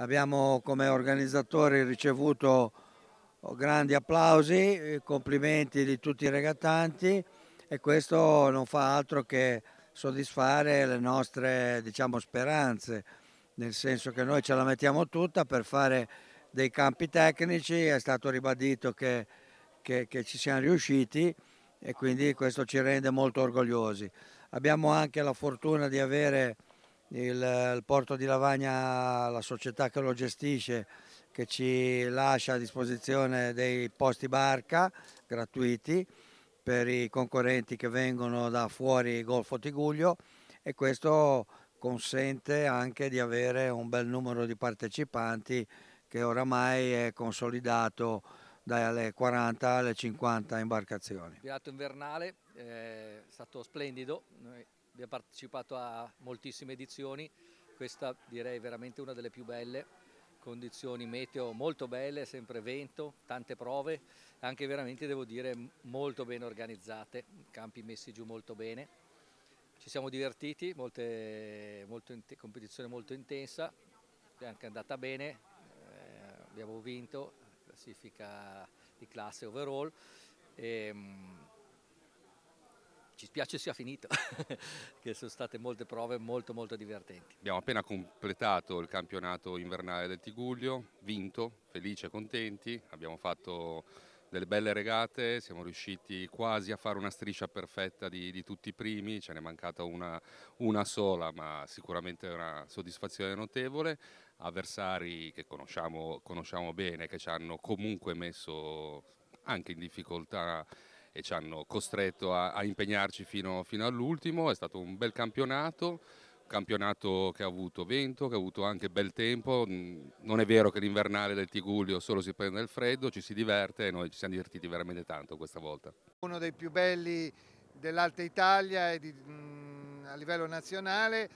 abbiamo come organizzatori ricevuto grandi applausi, eh, complimenti di tutti i regattanti e questo non fa altro che soddisfare le nostre diciamo, speranze, nel senso che noi ce la mettiamo tutta per fare dei campi tecnici, è stato ribadito che, che, che ci siamo riusciti e quindi questo ci rende molto orgogliosi. Abbiamo anche la fortuna di avere il, il porto di Lavagna, la società che lo gestisce, che ci lascia a disposizione dei posti barca gratuiti per i concorrenti che vengono da fuori Golfo Tiguglio e questo consente anche di avere un bel numero di partecipanti che oramai è consolidato dalle 40 alle 50 imbarcazioni. Pirato invernale, eh, è stato splendido, abbiamo partecipato a moltissime edizioni, questa direi veramente una delle più belle, condizioni meteo molto belle, sempre vento, tante prove, anche veramente devo dire molto ben organizzate, campi messi giù molto bene. Ci siamo divertiti, molte, molto competizione molto intensa, è anche andata bene, eh, abbiamo vinto, classifica di classe overall. E, ehm, ci spiace sia finito, che sono state molte prove molto molto divertenti. Abbiamo appena completato il campionato invernale del Tiguglio, vinto, felici e contenti, abbiamo fatto delle belle regate, siamo riusciti quasi a fare una striscia perfetta di, di tutti i primi, ce n'è mancata una, una sola ma sicuramente una soddisfazione notevole, avversari che conosciamo, conosciamo bene, che ci hanno comunque messo anche in difficoltà e ci hanno costretto a, a impegnarci fino, fino all'ultimo, è stato un bel campionato, campionato che ha avuto vento, che ha avuto anche bel tempo, mm, non è vero che l'invernale del Tiguglio solo si prende il freddo, ci si diverte e noi ci siamo divertiti veramente tanto questa volta. Uno dei più belli dell'Alta Italia e di, mh, mm, a livello nazionale,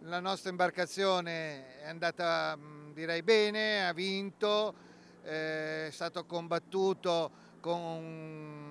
la nostra imbarcazione è andata mm, direi bene, ha vinto, eh, è stato combattuto con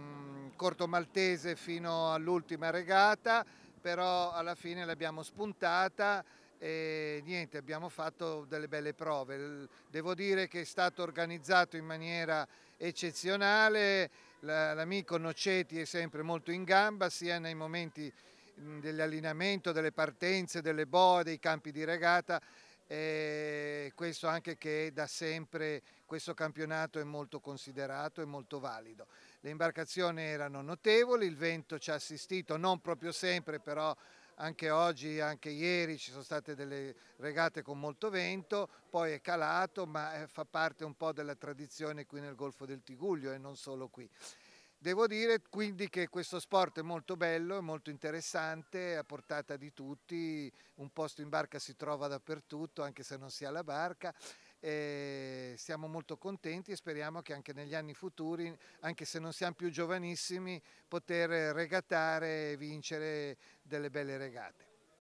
Corto Maltese fino all'ultima regata, però alla fine l'abbiamo spuntata e niente, abbiamo fatto delle belle prove. Devo dire che è stato organizzato in maniera eccezionale, l'amico Noceti è sempre molto in gamba sia nei momenti dell'allineamento, delle partenze, delle boe, dei campi di regata e questo anche che da sempre questo campionato è molto considerato e molto valido. Le imbarcazioni erano notevoli, il vento ci ha assistito, non proprio sempre però anche oggi, anche ieri ci sono state delle regate con molto vento, poi è calato ma eh, fa parte un po' della tradizione qui nel Golfo del Tiguglio e non solo qui. Devo dire quindi che questo sport è molto bello, è molto interessante, è a portata di tutti, un posto in barca si trova dappertutto anche se non si ha la barca e siamo molto contenti e speriamo che anche negli anni futuri, anche se non siamo più giovanissimi, poter regatare e vincere delle belle regate.